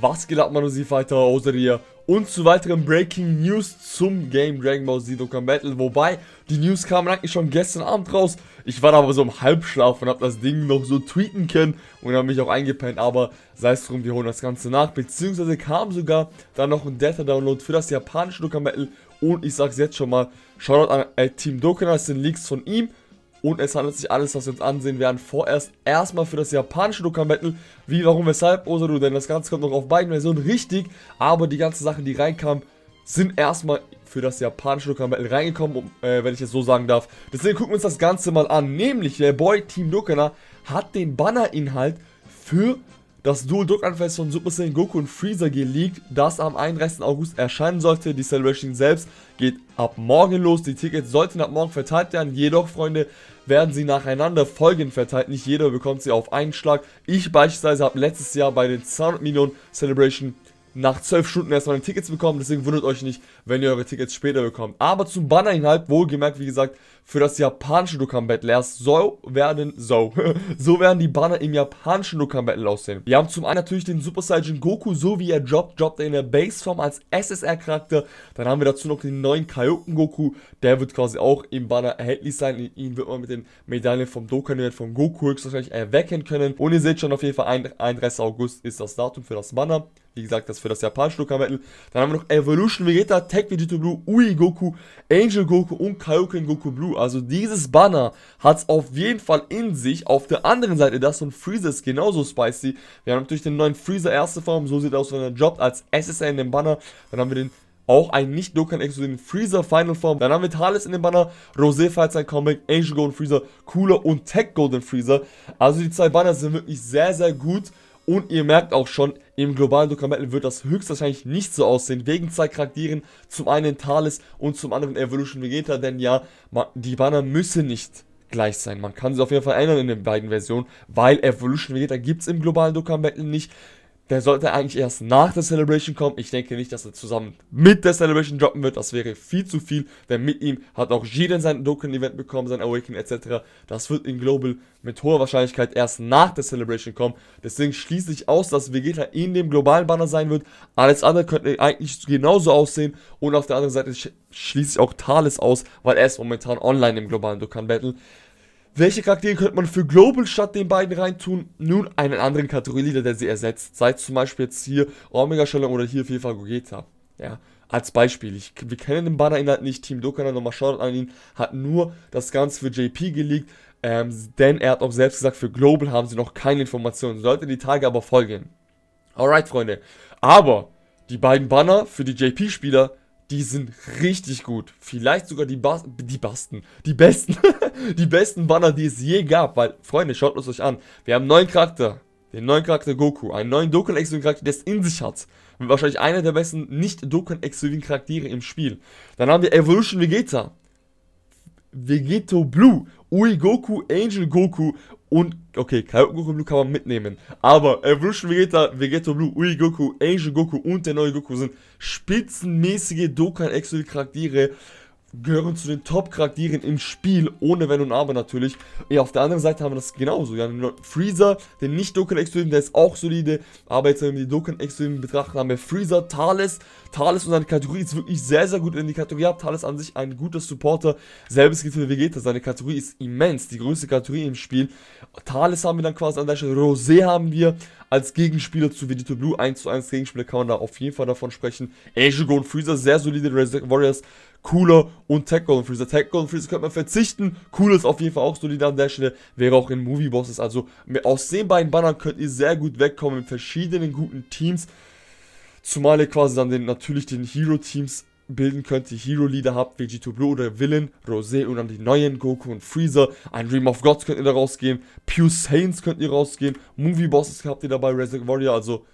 Was geht ab, Manusi Fighter, außer dir? Und zu weiteren Breaking News zum Game Dragon Ball Z Dokkan Battle. Wobei, die News kamen eigentlich schon gestern Abend raus. Ich war aber so im Halbschlaf und habe das Ding noch so tweeten können und habe mich auch eingepennt. Aber sei es drum, wir holen das Ganze nach. Beziehungsweise kam sogar dann noch ein Data-Download für das japanische Dokkan Battle. Und ich sag's jetzt schon mal, Shoutout an äh, Team Dokkan, das sind Leaks von ihm. Und es handelt sich alles, was wir uns ansehen werden, vorerst erstmal für das japanische Dokkan-Battle. Wie, warum, weshalb, Osadu, denn das Ganze kommt noch auf beiden Versionen richtig. Aber die ganzen Sachen, die reinkamen, sind erstmal für das japanische Dokkan Battle reingekommen, um, äh, wenn ich es so sagen darf. Deswegen gucken wir uns das Ganze mal an. Nämlich, der Boy Team Dokkaner hat den Banner-Inhalt für das Dual Anfest von Super Saiyan Goku und Freezer geleakt, das am 31. August erscheinen sollte. Die Celebration selbst geht ab morgen los. Die Tickets sollten ab morgen verteilt werden. Jedoch, Freunde, werden sie nacheinander folgend verteilt. Nicht jeder bekommt sie auf einen Schlag. Ich beispielsweise habe letztes Jahr bei den 200 Millionen Celebration nach zwölf Stunden erstmal ein Ticket zu bekommen. Deswegen wundert euch nicht, wenn ihr eure Tickets später bekommt. Aber zum Bannerinhalt, wohlgemerkt, wie gesagt, für das japanische Dokkan Battle. Erst so werden, so, so werden die Banner im japanischen Dokkan Battle aussehen. Wir haben zum einen natürlich den Super Saiyan Goku, so wie er droppt, droppt er in der Baseform als SSR-Charakter. Dann haben wir dazu noch den neuen Kaioken Goku, der wird quasi auch im Banner erhältlich sein. Ihn wird man mit den Medaillen vom Dokkan Wert von Goku höchstwahrscheinlich erwecken können. Und ihr seht schon auf jeden Fall, 31. August ist das Datum für das Banner. Wie gesagt, das für das japanische Lokamittel. Dann haben wir noch Evolution Vegeta, Tech Vegeta Blue, Ui Goku, Angel Goku und Kaioken Goku Blue. Also dieses Banner hat es auf jeden Fall in sich. Auf der anderen Seite, das von Freezer ist genauso spicy. Wir haben natürlich den neuen Freezer erste Form. So sieht er aus, wenn er droppt als SSR in dem Banner. Dann haben wir den auch ein nicht Dokkan Exo, den Freezer Final Form. Dann haben wir Thales in dem Banner, Rosé feiert sein Comic, Angel Golden Freezer, Cooler und Tech Golden Freezer. Also die zwei Banner sind wirklich sehr, sehr gut. Und ihr merkt auch schon, im globalen Duker Battle wird das höchstwahrscheinlich nicht so aussehen, wegen zwei Charakteren, zum einen Thales und zum anderen Evolution Vegeta, denn ja, die Banner müssen nicht gleich sein. Man kann sie auf jeden Fall ändern in den beiden Versionen, weil Evolution Vegeta gibt es im globalen Dokkan Battle nicht. Der sollte eigentlich erst nach der Celebration kommen. Ich denke nicht, dass er zusammen mit der Celebration droppen wird. Das wäre viel zu viel, denn mit ihm hat auch Jiden sein Doken-Event bekommen, sein Awaken etc. Das wird in Global mit hoher Wahrscheinlichkeit erst nach der Celebration kommen. Deswegen schließe ich aus, dass Vegeta in dem globalen Banner sein wird. Alles andere könnte eigentlich genauso aussehen. Und auf der anderen Seite schließe ich auch Thales aus, weil er ist momentan online im globalen Dokkan Battle. Welche Charaktere könnte man für Global statt den beiden reintun? Nun, einen anderen Kategorieleader, der sie ersetzt. Sei zum Beispiel jetzt hier Omega Shalom oder hier FIFA Gogeta. Ja, als Beispiel. Ich, wir kennen den Banner-Inhalt nicht. Team Dokana, nochmal Shoutout an ihn, hat nur das Ganze für JP gelegt. Ähm, denn er hat auch selbst gesagt, für Global haben sie noch keine Informationen. Sollte die Tage aber folgen. Alright, Freunde. Aber die beiden Banner für die JP-Spieler die sind richtig gut. Vielleicht sogar die, Bas die Basten, die besten, die besten Banner, die es je gab. Weil, Freunde, schaut es euch an. Wir haben einen neuen Charakter. Den neuen Charakter Goku. Einen neuen Dokkan Exogen Charakter, der es in sich hat. Und wahrscheinlich einer der besten nicht Dokkan Exogen Charaktere im Spiel. Dann haben wir Evolution Vegeta. Vegeto Blue. Ui Goku, Angel Goku und okay, Kaioken Goku Blue kann man mitnehmen. Aber Evolution Vegeta, Vegeta Blue, Ui Goku, Angel Goku und der neue Goku sind spitzenmäßige Dokkan Exo Charaktere gehören zu den Top-Charakteren im Spiel, ohne Wenn und Aber natürlich. Ja, auf der anderen Seite haben wir das genauso. Ja, den Freezer, den nicht Dokken Extreme, der ist auch solide, aber jetzt, wenn wir die Dokken Extreme betrachten, haben wir Freezer, Thales. Thales und seine Kategorie ist wirklich sehr, sehr gut in die Kategorie ab. Thales an sich ein guter Supporter, selbes gilt für Vegeta, seine Kategorie ist immens, die größte Kategorie im Spiel. Thales haben wir dann quasi an der Stelle, Rosé haben wir als Gegenspieler zu Vegeta Blue, 1 zu 1 Gegenspieler kann man da auf jeden Fall davon sprechen. Angel Gold Freezer, sehr solide Resident Warriors, Cooler und Tech Golden Freezer. Tech Golden Freezer könnte man verzichten. Cooler ist auf jeden Fall auch solid an der Stelle. Wäre auch in Movie Bosses. Also aus den beiden Bannern könnt ihr sehr gut wegkommen in verschiedenen guten Teams. Zumal ihr quasi dann den, natürlich den Hero Teams bilden könnt, die Hero Leader habt, wie g 2 Blue oder Villain, Rosé und dann die neuen Goku und Freezer, ein Dream of Gods könnt ihr da rausgehen, Pew Saints könnt ihr rausgehen, Movie Bosses habt ihr dabei, Resident Warrior, also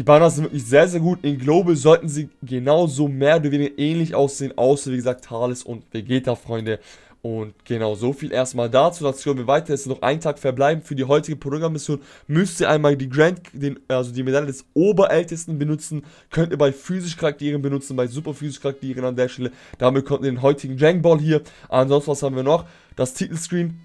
die Banner sind wirklich sehr, sehr gut. In Global sollten sie genauso mehr oder weniger ähnlich aussehen, außer wie gesagt Thales und Vegeta, Freunde. Und genau, so viel erstmal dazu. Dazu können wir weiter. Es ist noch ein Tag verbleiben. Für die heutige Programmmission müsst ihr einmal die Grand, den, also die Medaille des Oberältesten benutzen. Könnt ihr bei physischen Charakteren benutzen, bei super physischen Charakteren an der Stelle. Damit kommt ihr den heutigen Dragon Ball hier. Ansonsten, was haben wir noch? Das Titelscreen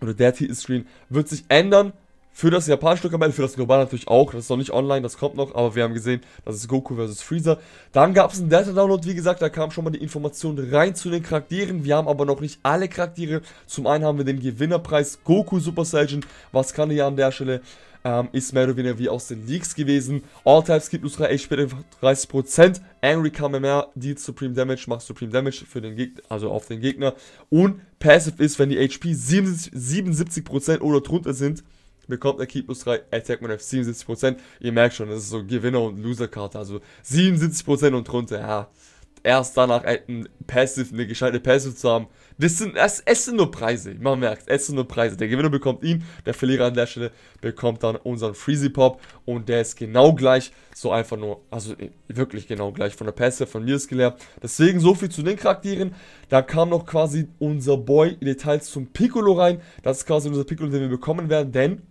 oder der Titelscreen wird sich ändern für das japanische Dokument, für das globale natürlich auch. Das ist noch nicht online, das kommt noch, aber wir haben gesehen, das ist Goku vs. Freezer. Dann gab es einen data download wie gesagt, da kam schon mal die Information rein zu den Charakteren. Wir haben aber noch nicht alle Charaktere. Zum einen haben wir den Gewinnerpreis Goku Super Saiyan. Was kann er an der Stelle? Ähm, ist mehr oder weniger wie aus den Leaks gewesen. All Types gibt Lusra 3 HP 30%. Angry Kamehameha dealt Supreme Damage, macht Supreme Damage für den Gegner, also auf den Gegner. Und Passive ist, wenn die HP 77 oder drunter sind, bekommt er Key plus 3, Attack Man auf 77%. Ihr merkt schon, das ist so Gewinner- und Loser-Karte, also 77% und runter, ja. Erst danach äh, ein Passive, eine gescheite Passive zu haben. Das sind, das, es sind nur Preise, man merkt, es sind nur Preise. Der Gewinner bekommt ihn, der Verlierer an der Stelle bekommt dann unseren Freezy Pop und der ist genau gleich, so einfach nur, also äh, wirklich genau gleich von der Passive, von mir ist gelehrt. Deswegen so viel zu den Charakteren. Da kam noch quasi unser Boy Details zum Piccolo rein. Das ist quasi unser Piccolo, den wir bekommen werden, denn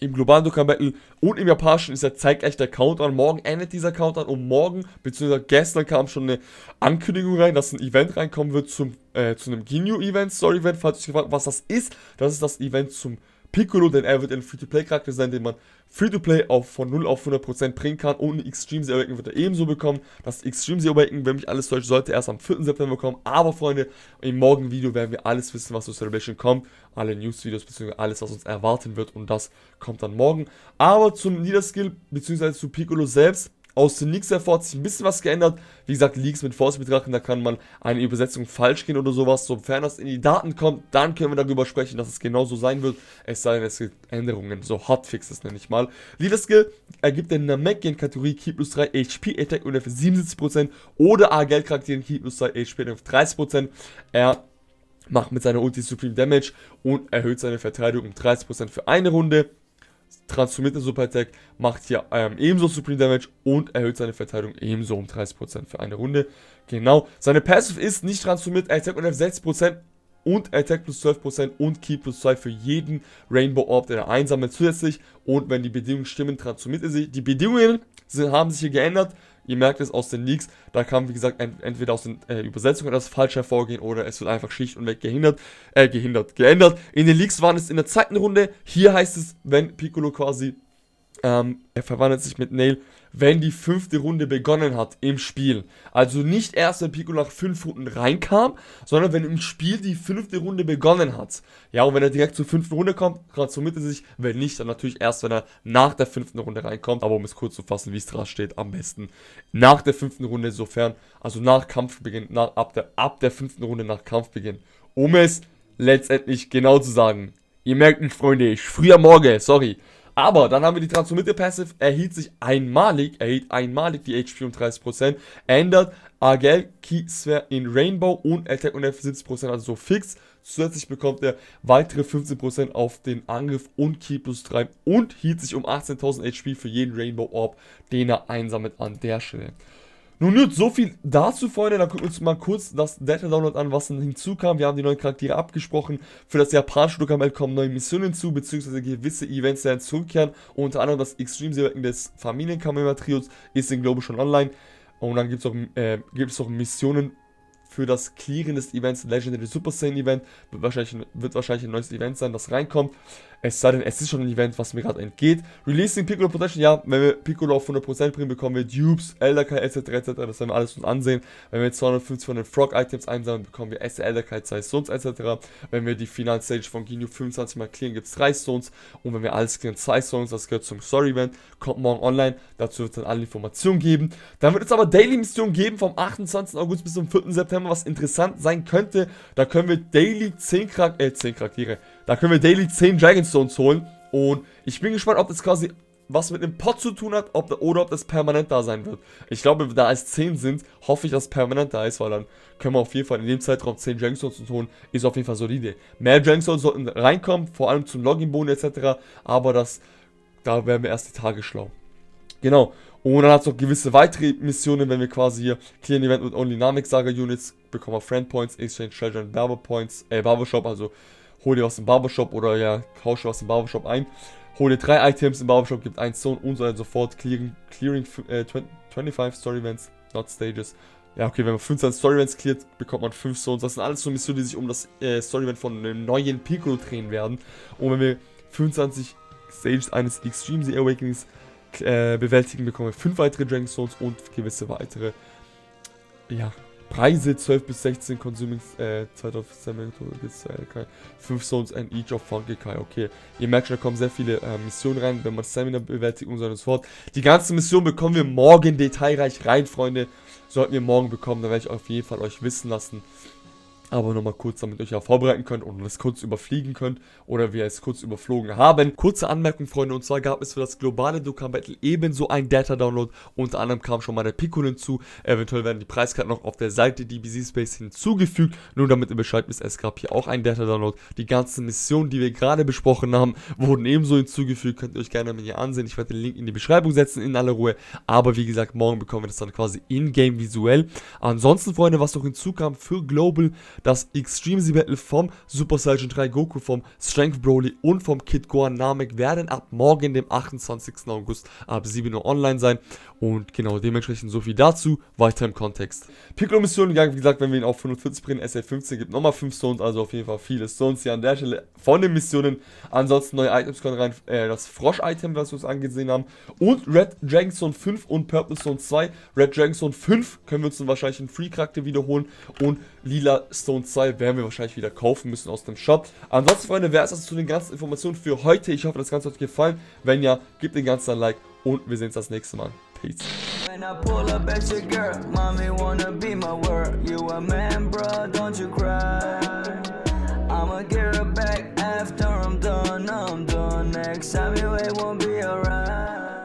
im globalen Dokkan Battle und im japanischen ist ja zeitgleich der Countdown. Morgen endet dieser Countdown und morgen, beziehungsweise gestern kam schon eine Ankündigung rein, dass ein Event reinkommen wird zum, äh, zu einem Ginyu-Event, Story-Event, falls ihr euch gefragt was das ist. Das ist das Event zum Piccolo, denn er wird ein Free-to-Play-Charakter sein, den man Free-to-Play von 0 auf 100% bringen kann. Und Extreme Zero Awakening wird er ebenso bekommen. Das Extreme Zero Awakening, wenn mich alles täuscht, sollte erst am 4. September kommen. Aber Freunde, im morgigen Video werden wir alles wissen, was zu Celebration kommt. Alle News-Videos, beziehungsweise alles, was uns erwarten wird. Und das kommt dann morgen. Aber zum Niederskill, beziehungsweise zu Piccolo selbst, aus den Leaks hervor hat sich ein bisschen was geändert. Wie gesagt, Leaks mit Force betrachten, da kann man eine Übersetzung falsch gehen oder sowas. Sofern das in die Daten kommt, dann können wir darüber sprechen, dass es genauso sein wird. Es sei denn, es gibt Änderungen, so Hotfixes nenne ich mal. Leader Skill ergibt in der Mac-Gen-Kategorie Key plus 3 HP Attack und F 77% oder A Geld charakteren Key plus 3 HP Attack auf 30%. Er macht mit seiner Ulti Supreme Damage und erhöht seine Verteidigung um 30% für eine Runde transformiert den Super Attack, macht hier ähm, ebenso Supreme Damage und erhöht seine Verteidigung ebenso um 30% für eine Runde. Genau, seine Passive ist nicht transformiert, Attack und F 6% und Attack plus 12% und Key plus 2 für jeden Rainbow Orb, den er einsammelt zusätzlich. Und wenn die Bedingungen stimmen, transformiert er sich. Die Bedingungen sind, haben sich hier geändert. Ihr merkt es aus den Leaks, da kann wie gesagt ent entweder aus den äh, Übersetzungen das falsch hervorgehen oder es wird einfach schlicht und weg gehindert, äh, gehindert, geändert. In den Leaks waren es in der zweiten Runde, hier heißt es, wenn Piccolo quasi, ähm, er verwandelt sich mit Nail wenn die fünfte Runde begonnen hat im Spiel. Also nicht erst, wenn Pico nach fünf Runden reinkam, sondern wenn im Spiel die fünfte Runde begonnen hat. Ja, und wenn er direkt zur fünften Runde kommt, gerade transformiert er sich. Wenn nicht, dann natürlich erst, wenn er nach der fünften Runde reinkommt. Aber um es kurz zu fassen, wie es da steht, am besten nach der fünften Runde, sofern, also nach Kampfbeginn, nach, ab, der, ab der fünften Runde nach Kampfbeginn. Um es letztendlich genau zu sagen. Ihr merkt mich, Freunde, ich früh am Morgen, sorry. Aber dann haben wir die transformierte Passive, erhielt sich einmalig, erhielt einmalig die HP um 30%, ändert Agel, Sphere in Rainbow und Attack und F 70%, also so fix. Zusätzlich bekommt er weitere 15% auf den Angriff und Key plus 3 und hielt sich um 18.000 HP für jeden Rainbow Orb, den er einsammelt an der Stelle. Nun gut, so viel dazu, Freunde. Dann gucken wir uns mal kurz das Data Download an, was dann hinzukam. Wir haben die neuen Charaktere abgesprochen. Für das japanische Dokument kommen neue Missionen hinzu, beziehungsweise gewisse Events werden zurückkehren. Unter anderem das Extreme Silverking des Familienkamera-Trios ist in Globo schon online. Und dann gibt es auch, äh, auch Missionen für das Clearen des Events Legendary Super Saiyan Event. Wird wahrscheinlich, wird wahrscheinlich ein neues Event sein, das reinkommt. Es sei denn, es ist schon ein Event, was mir gerade entgeht. Releasing Piccolo Potential, ja, wenn wir Piccolo auf 100% bringen, bekommen wir Dupes, LDK, etc., etc., das werden wir alles uns ansehen. Wenn wir 250 von den Frog-Items einsammeln, bekommen wir SL, LDK, 2 Stones, etc. Wenn wir die Final-Stage von Ginyu 25 mal clearen, gibt es 3 Stones. Und wenn wir alles clearen, 2 Stones, das gehört zum Story-Event, kommt morgen online. Dazu wird es dann alle Informationen geben. Dann wird es aber Daily-Missionen geben, vom 28. August bis zum 4. September, was interessant sein könnte. Da können wir Daily 10 äh, Charaktere, äh, 10 Charaktere, da können wir daily 10 Dragonstones holen. Und ich bin gespannt, ob das quasi was mit dem Pot zu tun hat ob, oder ob das permanent da sein wird. Ich glaube, da es 10 sind, hoffe ich, dass es permanent da ist, weil dann können wir auf jeden Fall in dem Zeitraum 10 Dragonstones holen. Ist auf jeden Fall solide. Mehr Dragonstones sollten reinkommen, vor allem zum Login-Boden etc. Aber das, da werden wir erst die Tage schlau. Genau. Und dann hat es noch gewisse weitere Missionen, wenn wir quasi hier Clear Event und Only Namek Saga Units bekommen wir Friend Points, Exchange Treasure und Barber Points, äh, Barbershop, also hol dir aus dem Barbershop oder ja, kausch aus dem Barbershop ein. Hol dir drei Items im Barbershop, gibt ein Zone und so weiter sofort. Clearing, clearing äh, 25 Story Events, not Stages. Ja, okay, wenn man 15 Story Events cleart, bekommt man 5 Zones. Das sind alles so Missionen, die sich um das äh, Story Event von einem neuen Piccolo drehen werden. Und wenn wir 25 Stages eines Extreme Sea Awakenings äh, bewältigen, bekommen wir 5 weitere Dragon Zones und gewisse weitere, ja, Preise 12 bis 16 Consuming äh, Zeit auf 5 Zones, äh, and Each of Funky Kai. Okay, ihr merkt schon, da kommen sehr viele äh, Missionen rein, wenn man Stamina bewältigt und so und so fort. Die ganze Mission bekommen wir morgen detailreich rein, Freunde. Sollten wir morgen bekommen, dann werde ich auf jeden Fall euch wissen lassen, aber nochmal kurz, damit ihr euch ja vorbereiten könnt und es kurz überfliegen könnt oder wir es kurz überflogen haben. Kurze Anmerkung, Freunde, und zwar gab es für das globale Dokkan Battle ebenso ein Data-Download. Unter anderem kam schon mal der Pico hinzu. Eventuell werden die Preiskarten noch auf der Seite DBZ Space hinzugefügt. Nur damit ihr Bescheid wisst, es gab hier auch ein Data-Download. Die ganzen Missionen, die wir gerade besprochen haben, wurden ebenso hinzugefügt. Könnt ihr euch gerne mal hier ansehen. Ich werde den Link in die Beschreibung setzen, in aller Ruhe. Aber wie gesagt, morgen bekommen wir das dann quasi in-game visuell. Ansonsten, Freunde, was noch hinzukam für Global das Extreme Z Battle vom Super Saiyan 3 Goku, vom Strength Broly und vom Kid Gohan Namek werden ab morgen, dem 28. August, ab 7 Uhr online sein. Und genau, dementsprechend so viel dazu, weiter im Kontext. Piccolo Mission gegangen, wie gesagt, wenn wir ihn auf 45 bringen, SF15 gibt nochmal 5 Stones, also auf jeden Fall viele Stones hier an der Stelle von den Missionen. Ansonsten neue Items können rein, äh, das Frosch-Item, was wir uns angesehen haben, und Red Dragon Zone 5 und Purple Zone 2. Red Dragon Zone 5 können wir uns dann wahrscheinlich in Free-Charakter wiederholen und Lila Stone. Hearthstone 2 werden wir wahrscheinlich wieder kaufen müssen aus dem Shop. Ansonsten, Freunde, wäre es das zu den ganzen Informationen für heute. Ich hoffe, das Ganze hat euch gefallen. Wenn ja, gebt den ganzen ein Like und wir sehen uns das nächste Mal. Peace. When I pull up at your girl, mommy wanna be my word. You a man, bruh, don't you cry. I'ma get her back after I'm done, I'm done. Next time you ain't won't be alright.